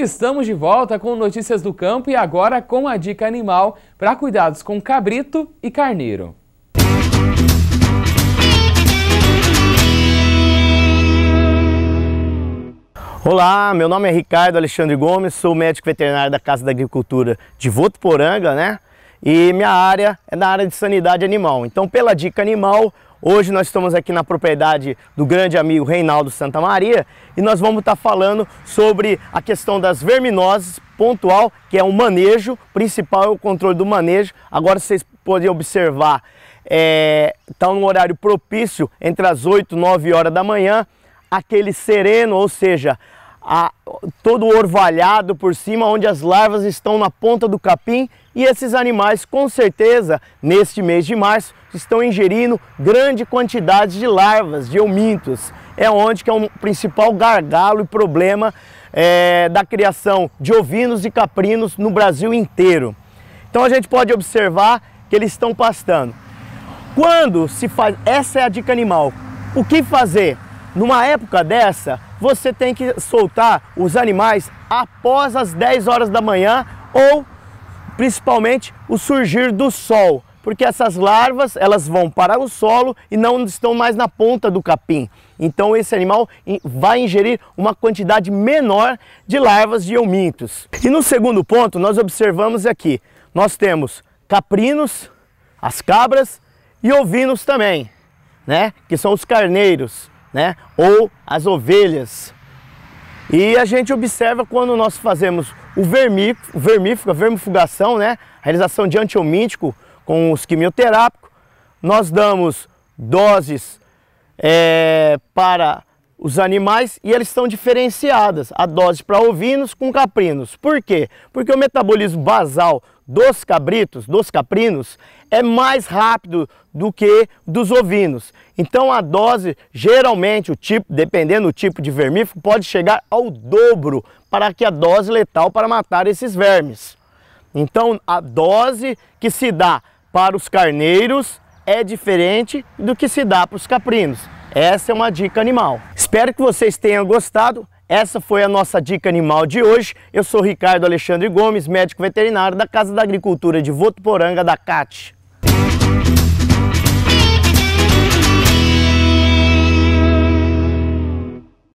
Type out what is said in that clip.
Estamos de volta com notícias do campo e agora com a dica animal para cuidados com cabrito e carneiro. Olá, meu nome é Ricardo Alexandre Gomes, sou médico veterinário da Casa da Agricultura de Votuporanga, né? E minha área é na área de sanidade animal. Então, pela dica animal, Hoje nós estamos aqui na propriedade do grande amigo Reinaldo Santa Maria e nós vamos estar tá falando sobre a questão das verminoses pontual, que é o manejo principal, é o controle do manejo. Agora vocês podem observar, é, está num horário propício entre as 8 e 9 horas da manhã, aquele sereno, ou seja, a, todo orvalhado por cima, onde as larvas estão na ponta do capim e esses animais, com certeza, neste mês de março, estão ingerindo grande quantidade de larvas, de eumintos. É onde que é o um principal gargalo e problema é, da criação de ovinos e caprinos no Brasil inteiro. Então a gente pode observar que eles estão pastando. Quando se faz, essa é a dica animal. O que fazer? Numa época dessa, você tem que soltar os animais após as 10 horas da manhã ou principalmente o surgir do sol, porque essas larvas elas vão para o solo e não estão mais na ponta do capim. Então esse animal vai ingerir uma quantidade menor de larvas de eumintos. E no segundo ponto nós observamos aqui, nós temos caprinos, as cabras e ovinos também, né? Que são os carneiros né? Ou as ovelhas. E a gente observa quando nós fazemos o vermífugo, a vermifugação, né? A realização de antiomíntico com os quimioterápicos, nós damos doses é, para os animais e eles estão diferenciadas, a dose para ovinos com caprinos. Por quê? Porque o metabolismo basal dos cabritos, dos caprinos, é mais rápido do que dos ovinos. Então a dose, geralmente, o tipo, dependendo do tipo de vermífugo, pode chegar ao dobro para que a dose letal para matar esses vermes. Então a dose que se dá para os carneiros é diferente do que se dá para os caprinos. Essa é uma dica animal. Espero que vocês tenham gostado. Essa foi a nossa dica animal de hoje. Eu sou Ricardo Alexandre Gomes, médico veterinário da Casa da Agricultura de Votuporanga, da CAT.